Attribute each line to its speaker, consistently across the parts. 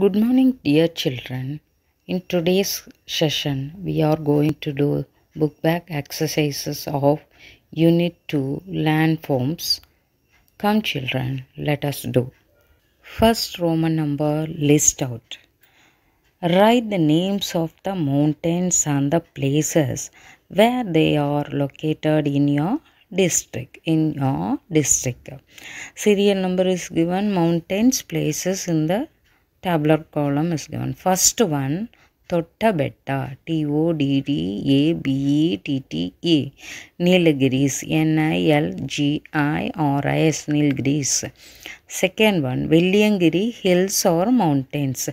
Speaker 1: Good morning dear children. In today's session we are going to do book bag exercises of unit 2 landforms. Come children let us do. First Roman number list out. Write the names of the mountains and the places where they are located in your district in your district. Serial number is given mountains places in the tabular column is given. First one Totta Betta T O D D A B E T T E Nilgiris N I L G I R I S Nilgiris. Second one Villiyangiri Hills or Mountains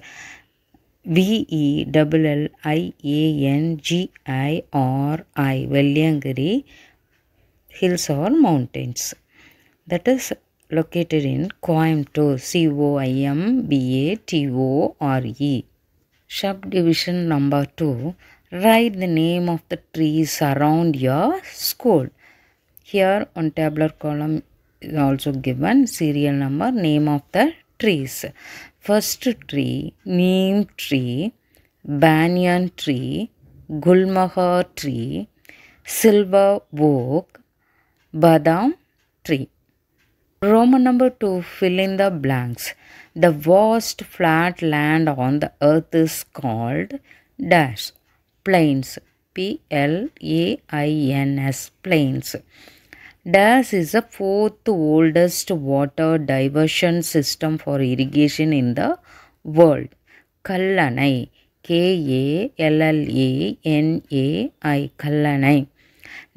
Speaker 1: V E L L I A N G I R I Villiyangiri Hills or Mountains. That is located in Coimbatore, C-O-I-M-B-A-T-O-R-E. Subdivision number 2, write the name of the trees around your school. Here on tabular column is also given serial number, name of the trees. First tree, neem tree, banyan tree, gulmahar tree, silver oak, badam tree. Roman number 2 fill in the blanks. The vast flat land on the earth is called dash plains P L A I N S plains. DAS is the fourth oldest water diversion system for irrigation in the world. Kallanai K A L L A N A I Kallanai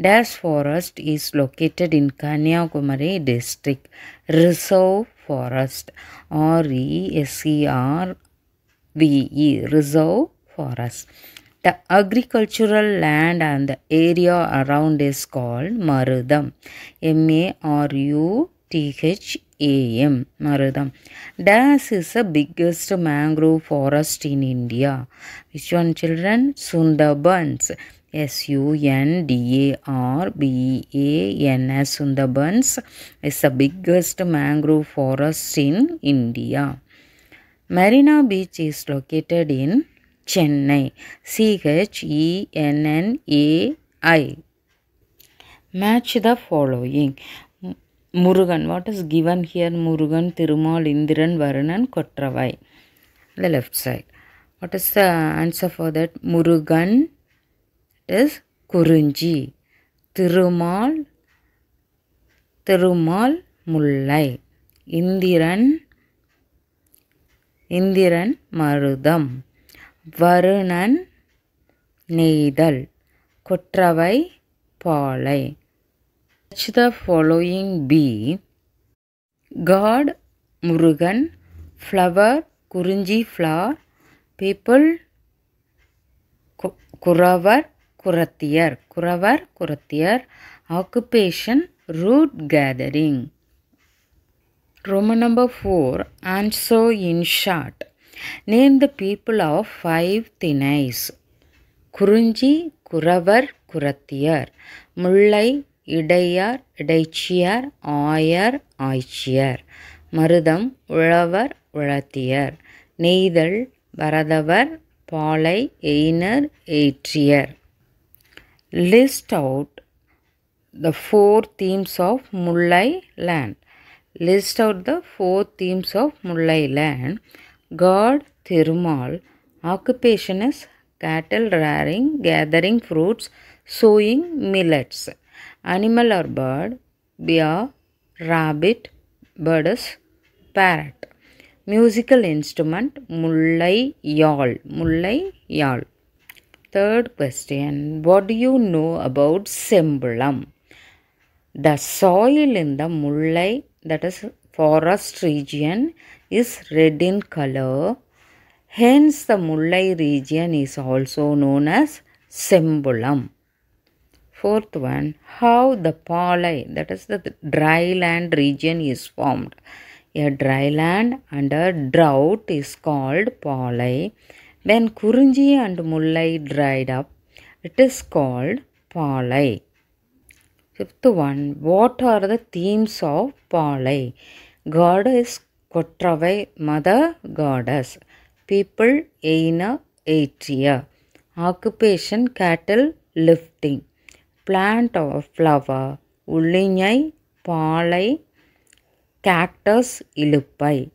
Speaker 1: Dash Forest is located in Kanyakumari district. Reserve Forest R-E-S-E-R-V-E Reserve Forest. The agricultural land and the area around is called Marudam. M-A-R-U-T-H-A-M. Marudam. Das is the biggest mangrove forest in India. Which one children? Sundarbans. S-U-N-D-A-R-B-A-N Sundarbans is the biggest mangrove forest in India. Marina Beach is located in Chennai, C-H-E-N-N-A-I. Match the following. Murugan, what is given here? Murugan, Tirumal, Indiran, Varanan, Kotravai. The left side. What is the answer for that? Murugan, is Kurinji Thirumal Thirumal முல்லை இந்திரன் இந்திரன் மருதம் வருணன் நெய்தல் கொற்றவை பாலை Search the following B. God, Murugan, Flower, Kurunji flower, People, Kuravar, Kurathiyar Kuravar Kurathiyar occupation root gathering. Roman number 4 And so in short, name the people of five Tinais Kurunji, Kuravar, Kuratiyar, Mullai, Idaiyar Idaichiyar Ayar Aychiyar Marudam Uzhavar உழத்தியர் நெய்தல் பரதவர் பாலை எய்னர் எயிற்றியர் list out the four themes of Mullai land. List out the four themes of Mullai land. God, Thirumal, occupation is cattle rearing, gathering fruits, sowing millets. Animal or bird, bear, rabbit, birds, parrot. Musical instrument, Mullai yall, Mullai yall. Third question What do you know about Sembulam? The soil in the Mullai, that is forest region, is red in color. Hence, the Mullai region is also known as Sembulam. Fourth one, how the palai, that is the dry land region, is formed. A dry land under drought is called palai. When Kurunji and Mullai dried up, it is called Palai. Fifth one, what are the themes of Palai? God is Kotravai, Mother Goddess. People, Aina, Atria. Occupation, cattle, lifting. Plant or flower, Ullinyai, Palai, Cactus, Ilupai.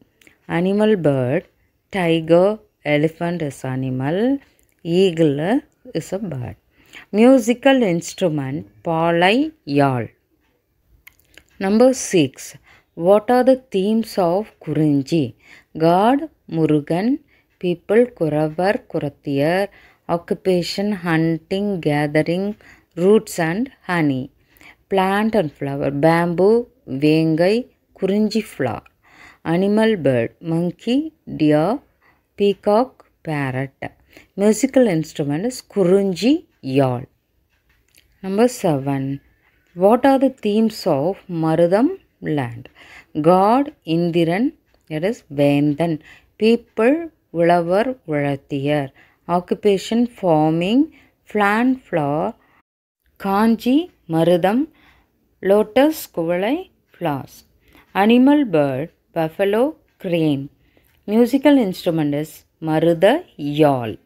Speaker 1: Animal bird, tiger, elephant is animal, eagle is a bird. Musical instrument, palai, yal. Number 6. What are the themes of Kurinji? God, Murugan, people, Kuravar, Kuratiyar, occupation, hunting, gathering, roots and honey. Plant and flower, bamboo, vengai, Kurinji flower. Animal bird, monkey, deer, peacock, parrot. Musical instrument is kurunji, yawl. Number 7. What are the themes of Marudam land? God, Indiran, that is Vendan. People, Ulavar, Ulathiyar. Occupation, farming, plant, flower. Kanji, Marudam, lotus, kuvalai, flowers. Animal bird, buffalo, crane. Musical instrument is Marudha Yal.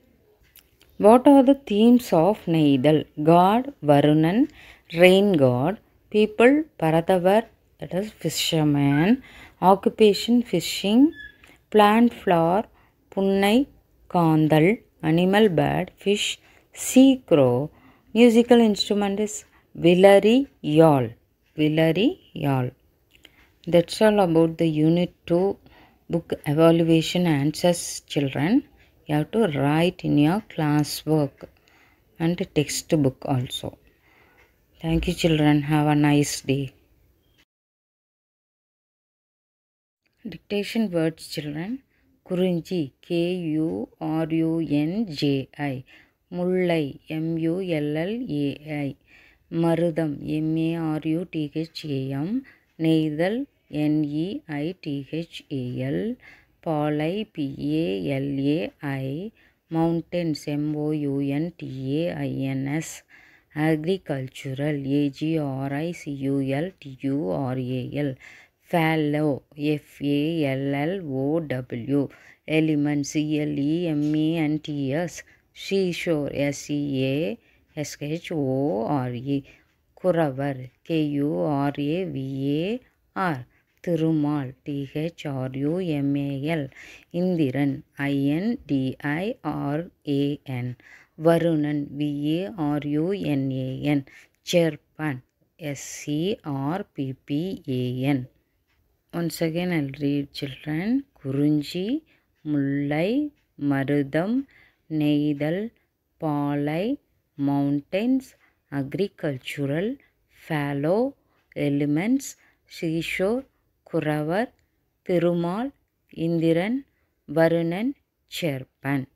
Speaker 1: What are the themes of Naidal? God, Varunan, rain god, people, Paratavar, that is fisherman, occupation fishing, plant flower, Punnai, Kandal, animal bird, fish, sea crow. Musical instrument is Villari Yal. Villari Yal. That's all about the unit 2 book evaluation answers children you have to write in your classwork and textbook also thank you children have a nice day dictation words children குறிஞ்சி K U R U N J I, Mullai எம்யூஎல்எல்ஏஐ Marudam எம்ஏஆர்யூடிஹெச்ஏஎம் நெய்தல் N इटिहचल पाल PL मौंटन ammo यून TN S अग्रिकलचरल एजीआरसीुएल टूआरएल fellow L O W element L MN TS शीशोर S A एसहचओआरए कुरवर केयूआरए विएआर Thirumal டிஹெச்ஆர்யூ MAL Indiran ஐஎன்டிஐஆர்ஏஎன் Varunan விஏஆர்யூஎன்ஏஎன் சேர்பன் எஸ்சிஆர்பிபிஏஎன் once again அல் read children குறிஞ்சி முல்லை மருதம் நெய்தல் பாலை mountains agricultural Fallot elements seashore குறவர் திருமால் இந்திரன் வருணன் சேர்ப்பன்